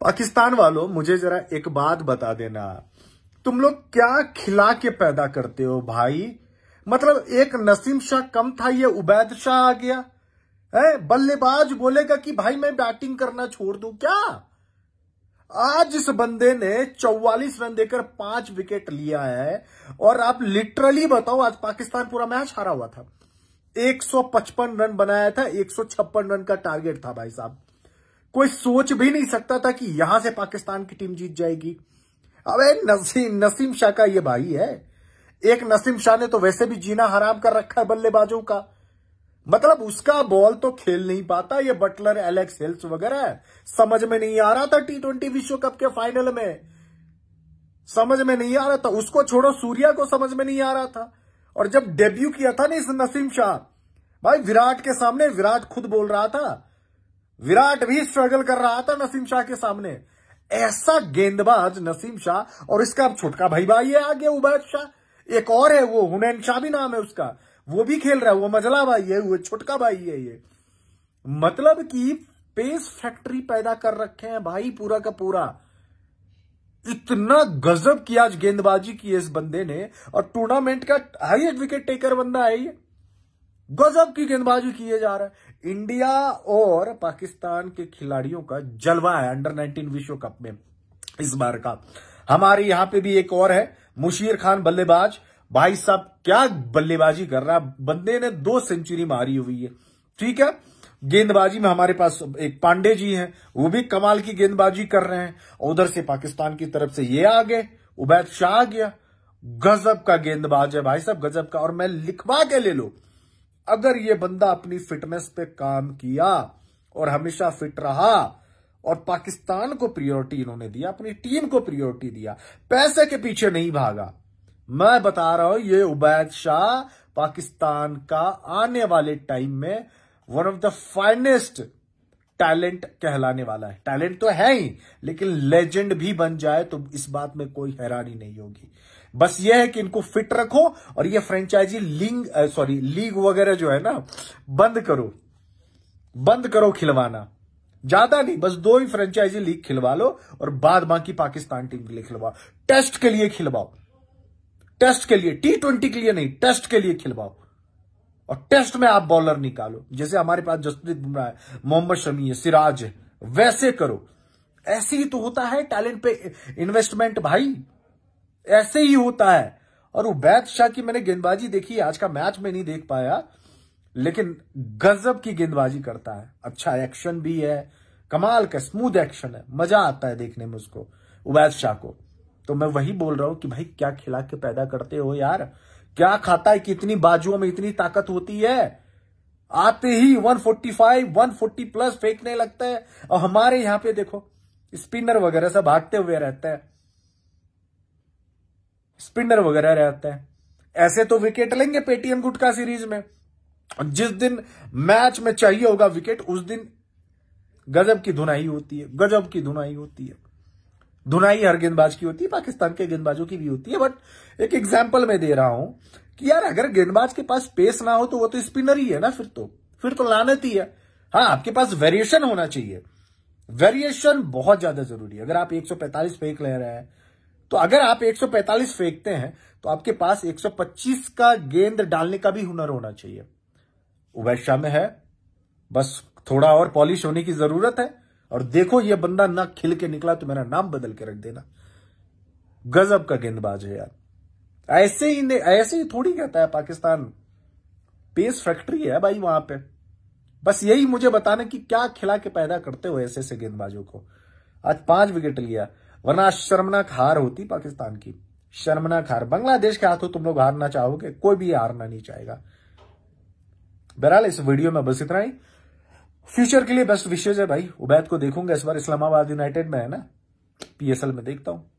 पाकिस्तान वालों मुझे जरा एक बात बता देना तुम लोग क्या खिला के पैदा करते हो भाई मतलब एक नसीम शाह कम था ये उबैद शाह आ गया है बल्लेबाज बोलेगा कि भाई मैं बैटिंग करना छोड़ दू क्या आज इस बंदे ने 44 रन देकर पांच विकेट लिया है और आप लिटरली बताओ आज पाकिस्तान पूरा मैच हारा हुआ था 155 रन बनाया था 156 रन का टारगेट था भाई साहब कोई सोच भी नहीं सकता था कि यहां से पाकिस्तान की टीम जीत जाएगी अबे नसीम नसीम शाह का ये भाई है एक नसीम शाह ने तो वैसे भी जीना हराम कर रखा है बल्लेबाजों का मतलब उसका बॉल तो खेल नहीं पाता ये बटलर एलेक्स हेल्स वगैरह समझ में नहीं आ रहा था टी ट्वेंटी विश्व कप के फाइनल में समझ में नहीं आ रहा था उसको छोड़ो सूर्या को समझ में नहीं आ रहा था और जब डेब्यू किया था ना इस नसीम शाह भाई विराट के सामने विराट खुद बोल रहा था विराट भी स्ट्रगल कर रहा था नसीम शाह के सामने ऐसा गेंदबाज नसीम शाह और इसका छोटका भाई भाई है आगे उबैद शाह एक और है वो हुनैन शाह भी नाम है उसका वो भी खेल रहा है वो मजला भाई है वो छोटका भाई है ये मतलब कि पेस फैक्ट्री पैदा कर रखे हैं भाई पूरा का पूरा इतना गजब की आज गेंदबाजी की है इस बंदे ने और टूर्नामेंट का हाईएस्ट विकेट टेकर बंदा है ये गजब की गेंदबाजी किए जा रहा है इंडिया और पाकिस्तान के खिलाड़ियों का जलवा है अंडर 19 विश्व कप में इस बार का हमारे यहां पे भी एक और है मुशीर खान बल्लेबाज भाई साहब क्या बल्लेबाजी कर रहा है बंदे ने दो सेंचुरी मारी हुई है ठीक है गेंदबाजी में हमारे पास एक पांडे जी हैं वो भी कमाल की गेंदबाजी कर रहे हैं उधर से पाकिस्तान की तरफ से ये आ गए उबैद शाह आ गया गजब का गेंदबाज है भाई साहब गजब का और मैं लिखवा के ले लो अगर ये बंदा अपनी फिटनेस पे काम किया और हमेशा फिट रहा और पाकिस्तान को प्रियोरिटी इन्होंने दिया अपनी टीम को प्रियोरिटी दिया पैसे के पीछे नहीं भागा मैं बता रहा हूं ये उबैद शाह पाकिस्तान का आने वाले टाइम में one of the finest talent कहलाने वाला है टैलेंट तो है ही लेकिन लेजेंड भी बन जाए तो इस बात में कोई हैरानी नहीं होगी बस यह है कि इनको फिट रखो और यह फ्रेंचाइजी लिंग सॉरी लीग वगैरह जो है ना बंद करो बंद करो खिलवाना ज्यादा नहीं बस दो ही फ्रेंचाइजी लीग खिलवा लो और बाद बाकी पाकिस्तान टीम के लिए खिलवाओ टेस्ट के लिए खिलवाओ टेस्ट के लिए टी ट्वेंटी के लिए नहीं टेस्ट के लिए खिलवाओ और टेस्ट में आप बॉलर निकालो जैसे हमारे पास जसप्रीत बुमराह है मोहम्मद शमी है सिराज है वैसे करो ऐसे ही तो होता है टैलेंट पे इन्वेस्टमेंट भाई ऐसे ही होता है और उबैद शाह की मैंने गेंदबाजी देखी आज का मैच में नहीं देख पाया लेकिन गजब की गेंदबाजी करता है अच्छा एक्शन भी है कमाल का स्मूथ एक्शन है मजा आता है देखने में उसको उबैद शाह को तो मैं वही बोल रहा हूं कि भाई क्या खिला के पैदा करते हो यार क्या खाता है कितनी बाजुओं में इतनी ताकत होती है आते ही 145, 140 प्लस फेंकने लगता है और हमारे यहां पे देखो स्पिनर वगैरह सब भागते हुए रहता है स्पिनर वगैरह रहता है ऐसे तो विकेट लेंगे पेटीएम गुटका सीरीज में जिस दिन मैच में चाहिए होगा विकेट उस दिन गजब की धुनाई होती है गजब की धुनाई होती है धुनाई हर गेंदबाज की होती है पाकिस्तान के गेंदबाजों की भी होती है बट एक एग्जाम्पल मैं दे रहा हूं कि यार अगर गेंदबाज के पास पेस ना हो तो वो तो स्पिनर ही है ना फिर तो फिर तो लानत ही है हाँ आपके पास वेरिएशन होना चाहिए वेरिएशन बहुत ज्यादा जरूरी है अगर आप 145 फेंक ले रहे हैं तो अगर आप 145 फेंकते हैं तो आपके पास 125 का गेंद डालने का भी हुनर होना चाहिए वैश्या में है बस थोड़ा और पॉलिश होने की जरूरत है और देखो ये बंदा ना खिल के निकला तो मेरा नाम बदल के रख देना गजब का गेंदबाज है यार ऐसे ही ऐसे ही थोड़ी कहता है पाकिस्तान पेस फैक्ट्री है भाई वहां पे बस यही मुझे बताना कि क्या खिला के पैदा करते हो ऐसे ऐसे गेंदबाजों को आज पांच विकेट लिया वरना शर्मनाक हार होती पाकिस्तान की शर्मनाक हार बांग्लादेश के हाथों तुम लोग हारना चाहोगे कोई भी हारना नहीं चाहेगा बहरहाल इस वीडियो में बस इतना ही फ्यूचर के लिए बेस्ट विशेष है भाई उबैद को देखूंगा इस बार इस्लामाबाद यूनाइटेड में है ना पीएसएल में देखता हूं